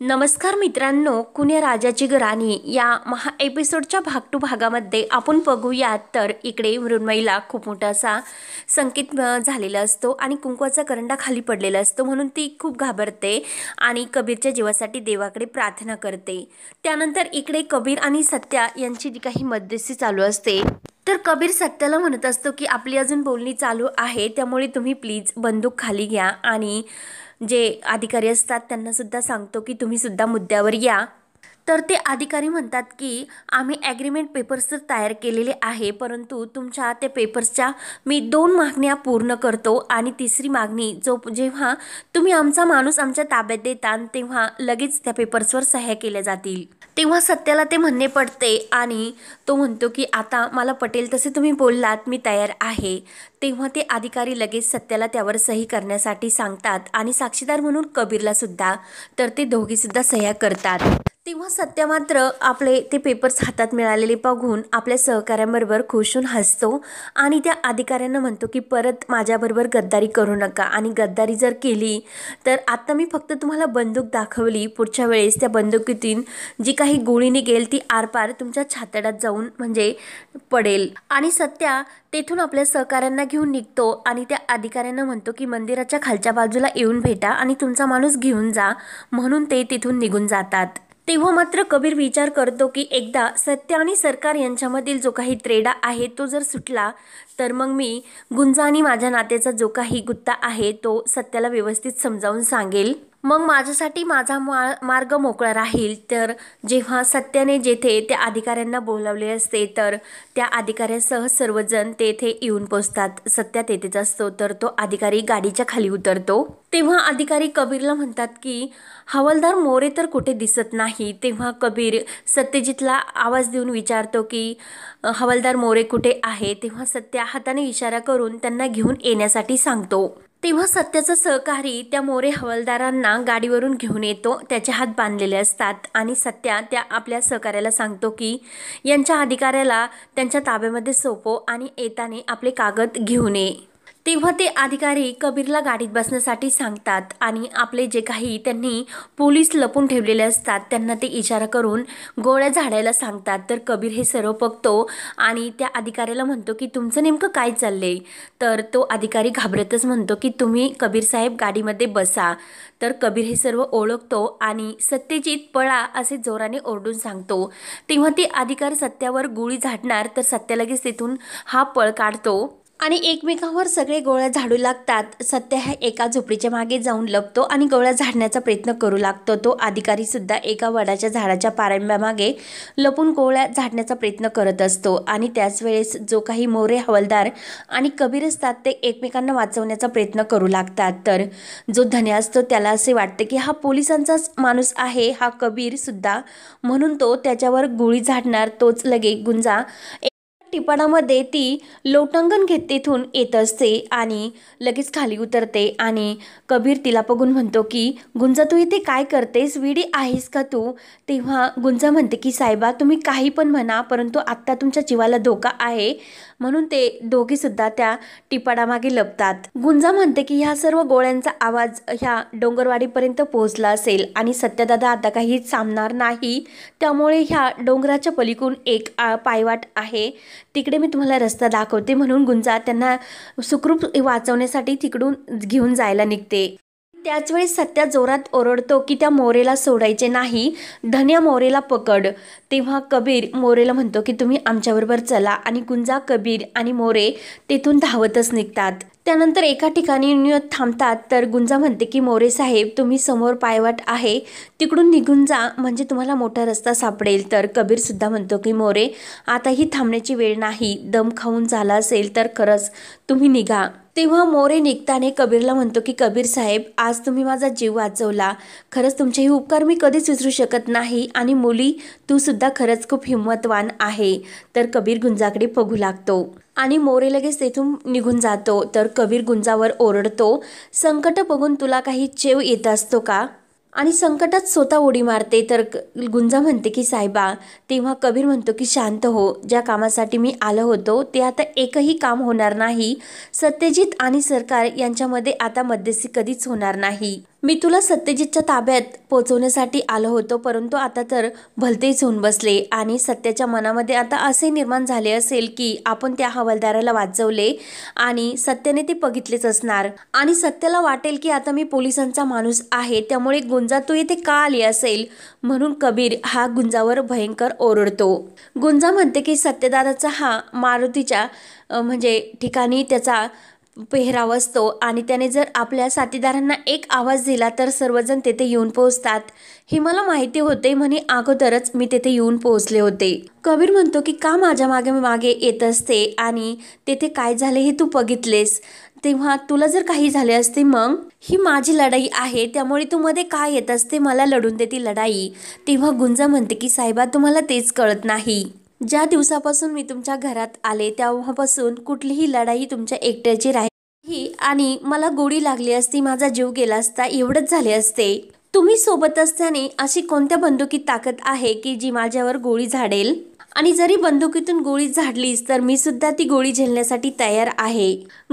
नमस्कार मित्रांनो कुणे राजाची घराणी या महा एपिसोडच्या भाग टू भागामध्ये आपण बघूयात तर इकडे मृण्मयीला खूप मोठासा संकेत झालेला असतो आणि कुंकवाचा करंडा खाली पडलेला असतो म्हणून ती खूप घाबरते आणि कबीरच्या जीवासाठी देवाकडे प्रार्थना करते त्यानंतर इकडे कबीर आणि सत्या यांची जी काही मध्यस्थी चालू असते तर कबीर सत्याला म्हणत असतो की आपली अजून बोलणी चालू आहे त्यामुळे तुम्ही प्लीज बंदूक खाली घ्या आणि जे अधिकारी असतात त्यांनासुद्धा सांगतो की तुम्हीसुद्धा मुद्द्यावर या तर ते अधिकारी म्हणतात की आम्ही ॲग्रीमेंट पेपर्स तर तयार केलेले आहे परंतु तुमच्या त्या पेपर्सच्या मी दोन मागण्या पूर्ण करतो आणि तिसरी मागणी जो जेव्हा तुम्ही आमचा माणूस आमच्या ताब्यात देता तेव्हा लगेच त्या पेपर्सवर सह्या केल्या जातील तेव्हा सत्याला ते म्हणणे पडते आणि तो म्हणतो की आता मला पटेल तसे तुम्ही बोललात मी तयार आहे तेव्हा ते अधिकारी लगेच सत्याला त्यावर सही करण्यासाठी सांगतात आणि साक्षीदार म्हणून कबीरला सुद्धा तर ते दोघीसुद्धा सह्या करतात तेव्हा सत्या मात्र आपले ते पेपर्स हातात मिळालेले बघून आपल्या सहकाऱ्यांबरोबर खुशून हसतो आणि त्या अधिकाऱ्यांना म्हणतो की परत माझ्याबरोबर गद्दारी करू नका आणि गद्दारी जर केली तर आत्ता मी फक्त तुम्हाला बंदूक दाखवली पुढच्या वेळेस त्या बंदुकीतून जी काही गोळी निघेल ती आरपार तुमच्या छातडात जाऊन म्हणजे पडेल आणि सत्या तेथून आपल्या सहकाऱ्यांना घेऊन निघतो आणि त्या अधिकाऱ्यांना म्हणतो की मंदिराच्या खालच्या बाजूला येऊन भेटा आणि तुमचा माणूस घेऊन जा म्हणून ते तिथून निघून जातात तेव्हा मात्र कबीर विचार करतो की एकदा सत्य आणि सरकार यांच्यामधील जो काही त्रेडा आहे तो जर सुटला तर मग मी गुंजा आणि माझ्या नात्याचा जो काही गुत्ता आहे तो सत्याला व्यवस्थित समजावून सांगेल मग माझ्यासाठी माझा मा मार्ग मोकळा राहील तर जेव्हा सत्याने जेथे त्या अधिकाऱ्यांना बोलावले असते तर त्या अधिकाऱ्यासह सर्वजण तेथे येऊन पोचतात सत्या तेथेच असतो तर तो अधिकारी गाडीच्या खाली उतरतो तेव्हा अधिकारी कबीरला म्हणतात की हवालदार मोरे तर कुठे दिसत नाही तेव्हा कबीर सत्यजितला आवाज देऊन विचारतो की हवालदार मोरे कुठे आहे तेव्हा सत्या हाताने इशारा करून त्यांना घेऊन येण्यासाठी सांगतो तेव्हा सत्याचा सहकारी त्या मोरे हवालदारांना गाडीवरून घेऊन येतो त्याचे हात बांधलेले असतात आणि सत्या त्या आपल्या सहकार्याला सांगतो की यांच्या अधिकाऱ्याला त्यांच्या ताब्यामध्ये सोपो आणि येताने आपले कागद घेऊन ये तेव्हा ते अधिकारी कबीरला गाडीत बसण्यासाठी सांगतात आणि आपले जे काही त्यांनी पोलीस लपून ठेवलेले असतात त्यांना ते इशारा करून गोळ्या झाडायला सांगतात तर कबीर हे सर्व बघतो आणि त्या अधिकाऱ्याला म्हणतो की तुमचं नेमकं काय चाललंय तर तो अधिकारी घाबरतच म्हणतो की तुम्ही कबीर साहेब गाडीमध्ये बसा तर कबीर हे सर्व ओळखतो आणि सत्यजित पळा असे जोराने ओरडून सांगतो तेव्हा ते अधिकारी सत्यावर गोळी झाडणार तर सत्या लगेच तिथून हा पळ काढतो आणि एकमेकांवर सगळे गोळ्या झाडू लागतात सत्या ह्या एका झोपडीच्या मागे जाऊन लपतो आणि गोळ्या झाडण्याचा प्रयत्न करू लागतो तो अधिकारी सुद्धा एका वडाच्या झाडाच्या पारंब्यामागे लपून गोळ्या झाडण्याचा प्रयत्न करत असतो आणि त्याच वेळेस जो काही मोरे हवालदार आणि कबीर असतात ते एकमेकांना वाचवण्याचा प्रयत्न करू लागतात तर जो धन्या असतो त्याला असे वाटते की हा पोलिसांचाच माणूस आहे हा कबीर सुद्धा म्हणून तो त्याच्यावर गोळी झाडणार तोच लगे गुंजा टिपाणामध्ये ती लोटांगण घेत तिथून येत असते आणि लगेच खाली उतरते आणि कबीर तिला बघून म्हणतो की गुंजा तू इथे काय करतेस विडी आहेस का तू तेव्हा गुंजा म्हणते की साहेबा तुम्ही काही पण म्हणा परंतु आत्ता तुमच्या जीवाला धोका आहे म्हणून ते दोघीसुद्धा त्या टिपाडामागे लपतात गुंजा म्हणते की ह्या सर्व गोळ्यांचा आवाज ह्या डोंगरवाडीपर्यंत पोहोचला असेल आणि सत्यदादा आता काही सामणार नाही त्यामुळे ह्या डोंगराच्या पलीकून एक पायवाट आहे तिकडे मी तुम्हाला रस्ता दाखवते म्हणून गुंजा त्यांना सुखरूप वाचवण्यासाठी तिकडून घेऊन जायला निघते त्याच वेळेस सत्या जोरात ओरडतो की त्या मोरेला सोडायचे नाही धन्या मोरेला पकड तेव्हा कबीर मोरेला म्हणतो की तुम्ही आमच्याबरोबर चला आणि गुंजा कबीर आणि मोरे तेथून धावतच निघतात त्यानंतर एका ठिकाणी न्यू थांबतात तर गुंजा म्हणते की मोरे साहेब तुम्ही समोर पायवाट आहे तिकडून निघून जा म्हणजे तुम्हाला मोठा रस्ता सापडेल तर कबीरसुद्धा म्हणतो की मोरे आताही थांबण्याची वेळ नाही दम खाऊन झाला असेल तर खरंच तुम्ही निघा तेव्हा मोरे निघताने कबीरला म्हणतो की कबीर साहेब आज तुम्ही माझा जीव वाचवला खरंच तुमचेही उपकार मी कधीच विसरू शकत नाही आणि मुली तूसुद्धा खरंच खूप हिंमतवान आहे तर कबीर गुंजाकडे बघू लागतो आणि मोरे लगेच तेथून निघून जातो तर कबीर गुंजावर ओरडतो संकट बघून तुला काही चेव येत असतो का आणि संकटात स्वतः उडी मारते तर गुंजा म्हणते की साहेबा तेव्हा कबीर म्हणतो की शांत हो ज्या कामासाठी मी आलो होतो ते आता एकही काम होणार नाही सत्यजित आणि सरकार यांच्यामध्ये आता मध्यस्थी कधीच होणार नाही मी तुला सत्यजितच्या ताब्यात पोचवण्यासाठी आलो होतो परंतु आता तर भलतेच होऊन बसले आणि सत्याच्या मनामध्ये आता असे निर्माण झाले असेल की आपण त्या हवालदाराला वाचवले आणि सत्याने ते बघितलेच असणार आणि सत्याला वाटेल की आता मी पोलिसांचा माणूस आहे त्यामुळे गुंजा तू येथे का आली असेल म्हणून कबीर हा गुंजावर भयंकर ओरडतो गुंजा म्हणते की सत्यदादाचा हा मारुतीच्या म्हणजे ठिकाणी त्याचा पेहराव असतो आणि त्याने जर आपल्या साथीदारांना एक आवाज दिला तर सर्वजण तेथे येऊन पोहोचतात हे मला माहिती होते म्हणे अगोदरच मी तेथे येऊन पोहोचले होते कबीर म्हणतो की का माझ्या मागे मागे येत असते आणि तेथे काय झाले हे तू बघितलेस तेव्हा तुला जर काही झाले असते मग ही माझी लढाई आहे त्यामुळे तू मध्ये काय येत असते मला लढून देते लढाई तेव्हा गुंजा म्हणते की साहेबा तुम्हाला तेच कळत नाही ज्या दिवसापासून मी तुमच्या घरात आले तेव्हापासून कुठलीही लढाई तुमच्या एकट्याची राहिली आणि मला गोळी लागली असती माझा जीव गेला असता एवढंच झाले असते तुम्ही सोबत असताना अशी कोणत्या बंदुकीत ताकद आहे की जी माझ्यावर गोळी झाडेल आणि जरी बंदुकीतून गोळी झाडलीस तर मी सुद्धा ती गोळी झेलण्यासाठी तयार आहे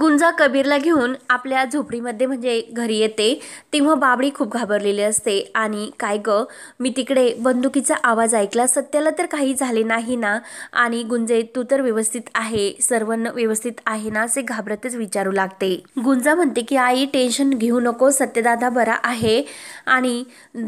गुंजा कबीरला घेऊन आपल्या झोपडीमध्ये म्हणजे घरी येते तेव्हा बाबडी खूप घाबरलेली असते आणि काय ग मी तिकडे बंदुकीचा आवाज ऐकला सत्याला तर काही झाले नाही ना आणि गुंजे तू तर व्यवस्थित आहे सर्वांना व्यवस्थित आहे ना असे घाबरतच विचारू लागते गुंजा म्हणते की आई टेन्शन घेऊ नको सत्यदादा बरा आहे आणि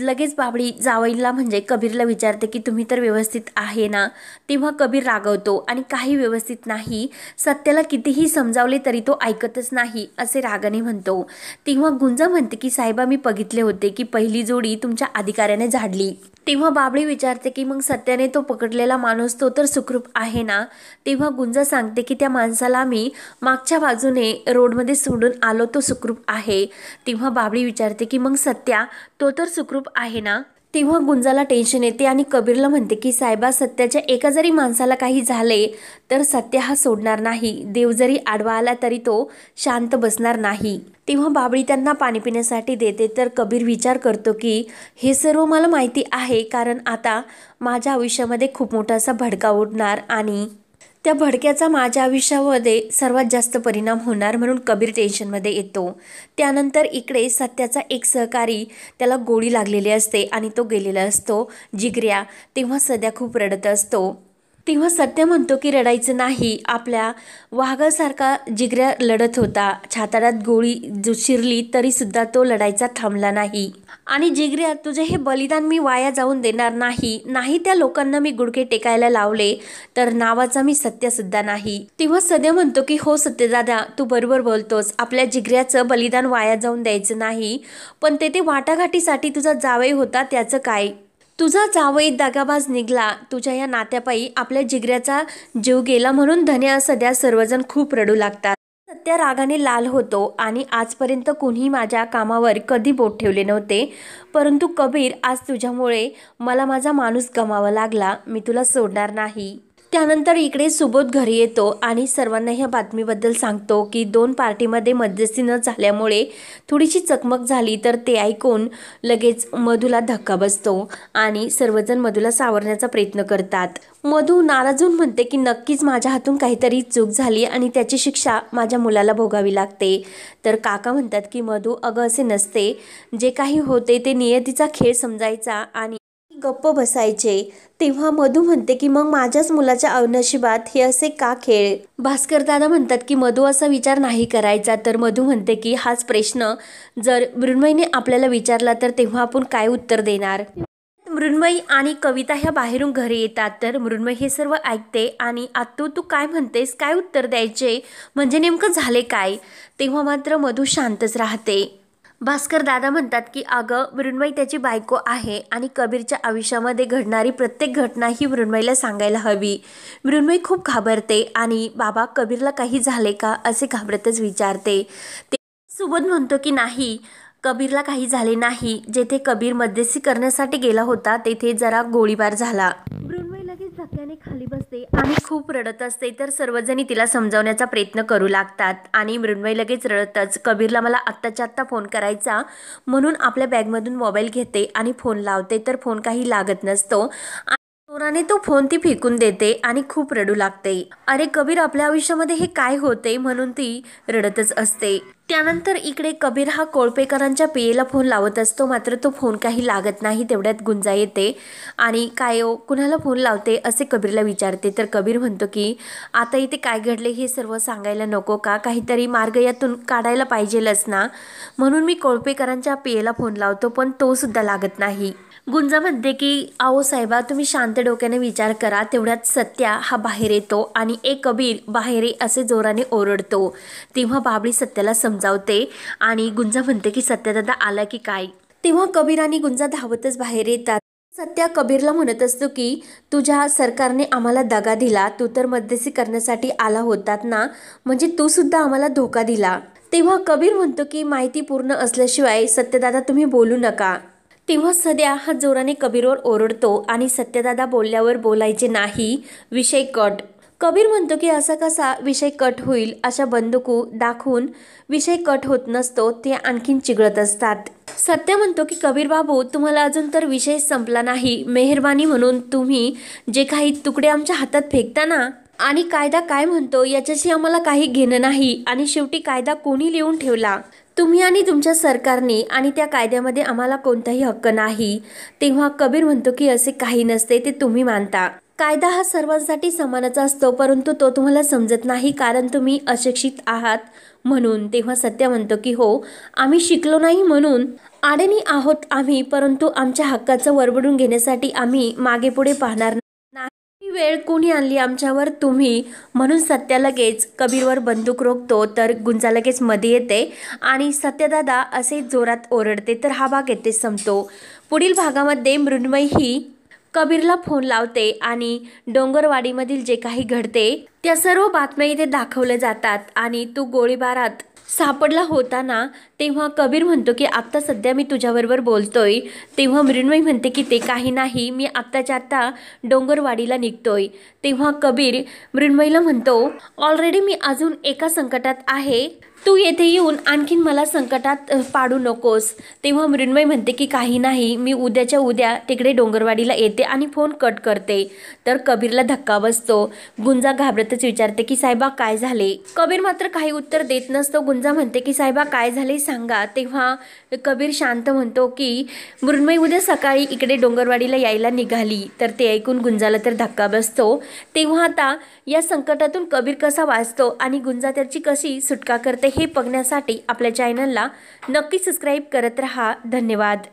लगेच बाबडी जावईला म्हणजे कबीरला विचारते की तुम्ही तर व्यवस्थित आहे ना तेव्हा कबीर रागवतो आणि काही व्यवस्थित नाही सत्याला कितीही समजावले तरी तो ऐकतच नाही असे रागाने म्हणतो तेव्हा गुंजा म्हणते की साहेबा मी बघितले होते की पहिली जोडी तुमच्या अधिकाऱ्याने झाडली तेव्हा बाबळी विचारते की मग सत्याने तो पकडलेला माणूस तो तर सुखरूप आहे ना तेव्हा गुंजा सांगते की त्या माणसाला मी मागच्या बाजूने रोडमध्ये सोडून आलो तो सुखरूप आहे तेव्हा बाबळी विचारते की मग सत्या तो तर सुखरूप आहे ना तेव्हा गुंजाला टेन्शन येते आणि कबीरला म्हणते की साहेबा सत्याच्या एका जरी माणसाला काही झाले तर सत्य हा सोडणार नाही देव जरी आडवा आला तरी तो शांत बसणार नाही तेव्हा बाबळी त्यांना पाणी पिण्यासाठी देते तर कबीर विचार करतो की हे सर्व मला माहिती आहे कारण आता माझ्या आयुष्यामध्ये खूप मोठा असा भडका उडणार आणि त्या भडक्याचा माझ्या आयुष्यामध्ये सर्वात जास्त परिणाम होणार म्हणून कबीर टेन्शनमध्ये येतो त्यानंतर इकडे सत्याचा एक सहकारी त्याला गोळी लागलेली असते आणि तो गेलेला असतो जिगऱ्या तेव्हा सध्या खूप रडत असतो तेव्हा सत्य म्हणतो की रडायचं नाही आपल्या वाघासारखा जिगऱ्या लढत होता छाताडात गोळी शिरली तरीसुद्धा तो लढायचा थांबला नाही आणि जिगऱ्या तुझे हे बलिदान मी वाया जाऊन देणार नाही नाही त्या लोकांना मी गुडघे टेकायला लावले तर नावाचा मी सत्य सुद्धा नाही तेव्हा सध्या म्हणतो की हो सत्यदादा तू बरोबर बोलतोस आपल्या जिगऱ्याचं बलिदान वाया जाऊन द्यायचं नाही पण तेथे वाटाघाटीसाठी तुझा जावई होता त्याचं काय तुझा जावई दगाबाज निघला तुझ्या या नात्यापायी आपल्या जिगऱ्याचा जीव गेला म्हणून धन्या सध्या सर्वजण खूप रडू लागतात सत्या रागाने लाल होतो आणि आजपर्यंत कुणी माझ्या कामावर कधी बोट ठेवले नव्हते परंतु कबीर आज तुझ्यामुळे मला माझा माणूस गमावा लागला मी तुला सोडणार नाही त्यानंतर इकडे सुबोध घरी येतो आणि सर्वांना ह्या बातमीबद्दल सांगतो की दोन पार्टीमध्ये मध्यस्थी न झाल्यामुळे थोडीशी चकमक झाली तर ते ऐकून लगेच मधूला धक्का बसतो आणि सर्वजण मधूला सावरण्याचा प्रयत्न करतात मधू नाराजून म्हणते की नक्कीच माझ्या हातून काहीतरी चूक झाली आणि त्याची शिक्षा माझ्या मुलाला भोगावी लागते तर काका म्हणतात की मधू अगं असे नसते जे काही होते ते नियतीचा खेळ समजायचा आणि गप्प बसायचे तेव्हा मधू म्हणते की मग माझ्याच मुलाच्या अवनशिबात हे असे का खेळ भास्कर दादा म्हणतात की मधू असा विचार नाही करायचा तर मधू म्हणते की हाच प्रश्न जर मृण्मयीने आपल्याला विचारला तर तेव्हा आपण काय उत्तर देणार मृण्मयी आणि कविता ह्या बाहेरून घरी येतात तर मृण्मयी हे सर्व ऐकते आणि आत्तू तू काय म्हणतेस काय उत्तर द्यायचे म्हणजे नेमकं झाले काय तेव्हा मात्र मधू शांतच राहते भास्कर दादा म्हणतात की अगं मृण्मयी त्याची बायको आहे आणि कबीरच्या आयुष्यामध्ये घडणारी प्रत्येक घटना ही मृण्मयीला सांगायला हवी मृण्मयी खूप घाबरते आणि बाबा कबीरला काही झाले का असे घाबरतच विचारते ते सुबोध म्हणतो की नाही कबीरला काही झाले नाही जेथे कबीर मध्यस्थी करण्यासाठी गेला होता तेथे जरा गोळीबार झाला थकल्याने खाली बसते आणि खूप रडत असते तर सर्वजणी तिला समजावण्याचा प्रयत्न करू लागतात आणि मृण्मय लगेच रडतच कबीरला मला आत्ताच्या आत्ता फोन करायचा म्हणून आपल्या बॅगमधून मोबाईल घेते आणि फोन लावते तर फोन काही लागत नसतो जोराने तो फोन ती फेकून देते आणि खूप रडू लागते अरे कबीर आपल्या आयुष्यामध्ये हे काय होते म्हणून ती रडतच असते त्यानंतर इकडे कबीर हा कोळपेकरांच्या पेयेला फोन लावत असतो मात्र तो फोन काही लागत नाही तेवढ्यात गुंजा येते आणि काय ओ कुणाला फोन लावते असे कबीरला विचारते तर कबीर म्हणतो की आता इथे काय घडले हे सर्व सांगायला नको का काहीतरी मार्ग यातून काढायला पाहिजेलच ना म्हणून मी कोळपेकरांच्या पेयेला फोन लावतो पण तो सुद्धा लागत नाही गुंजा म्हणते की आहो साहेबा तुम्ही शांत डोक्याने विचार करा तेवढ्यात सत्या हा बाहेर येतो आणि ए कबीर बाहेर ये असे जोराने ओरडतो तेव्हा बाबळी सत्याला समजावते आणि गुंजा म्हणते की सत्यदादा आला की काय तेव्हा कबीर आणि गुंजा धावतच बाहेर येतात सत्या कबीरला म्हणत असतो की तुझ्या सरकारने आम्हाला दगा दिला तू तर मध्यस्थी करण्यासाठी आला होतात ना म्हणजे तू सुद्धा आम्हाला धोका दिला तेव्हा कबीर म्हणतो की माहिती पूर्ण असल्याशिवाय सत्यदादा तुम्ही बोलू नका तेव्हा सध्या हा जोराने कबीरवर ओरडतो आणि सत्यदादा बोलल्यावर बोलायचे नाही विषय कट कबीर म्हणतो की असा कसा विषय कट होईल अशा बंदुकू दाखवून विषय कट होत नसतो ते आणखीन चिघळत असतात सत्य म्हणतो की कबीर बाबू तुम्हाला अजून तर विषय संपला नाही मेहरबानी म्हणून तुम्ही जे काही तुकडे आमच्या हातात फेकता ना आणि कायदा काय म्हणतो याच्याशी आम्हाला काही घेणं नाही आणि शेवटी कायदा कोणी लिहून ठेवला तुम्ही आणि तुमच्या सरकारने आणि त्या कायद्यामध्ये आम्हाला कोणताही हक्क नाही तेव्हा कबीर म्हणतो की असे काही नसते ते तुम्ही मानता कायदा हा सर्वांसाठी समानाचा असतो परंतु तो तुम्हाला समजत नाही कारण तुम्ही अशिक्षित आहात म्हणून तेव्हा सत्य म्हणतो की हो आम्ही शिकलो नाही म्हणून आडेनी आहोत आम्ही परंतु आमच्या हक्काचं वरबडून घेण्यासाठी आम्ही मागे पुढे पाहणार ही वेळ कोणी आणली आमच्यावर तुम्ही म्हणून सत्या लगेच कबीरवर बंदूक रोखतो तर गुंजा लगेच मध्ये येते आणि सत्यदादा असे जोरात ओरडते तर हा भाग येथे संपतो पुढील भागामध्ये मृण्मयी ही कबीरला फोन लावते आणि डोंगरवाडीमधील जे काही घडते त्या सर्व बातम्या इथे दाखवल्या जातात आणि तू गोळीबारात सापडला होता ना तेव्हा कबीर म्हणतो की आत्ता सध्या मी तुझ्याबरोबर बोलतोय तेव्हा मृण्मयी म्हणते की ते काही नाही मी आत्ताच्या आत्ता डोंगरवाडीला निघतोय तेव्हा कबीर मृण्मयीला म्हणतो ऑलरेडी मी अजून एका संकटात आहे तू येथे येऊन आणखीन मला संकटात पाडू नकोस तेव्हा मृण्मय म्हणते की काही नाही मी उद्याच्या उद्या तिकडे डोंगरवाडीला येते आणि फोन कट करते तर कबीरला धक्का बसतो गुंजा घाबरतच विचारते की साहेबा काय झाले कबीर मात्र काही उत्तर देत नसतो गुंजा म्हणते की साहेबा काय झाले सांगा तेव्हा कबीर शांत म्हणतो की मृण्मय उद्या सकाळी इकडे डोंगरवाडीला यायला निघाली तर ते ऐकून गुंजाला तर धक्का बसतो तेव्हा आता या संकटातून कबीर कसा वाचतो आणि गुंजा त्याची कशी सुटका करते हे बघण्यासाठी आपल्या चॅनलला नक्की सबस्क्राईब करत रहा धन्यवाद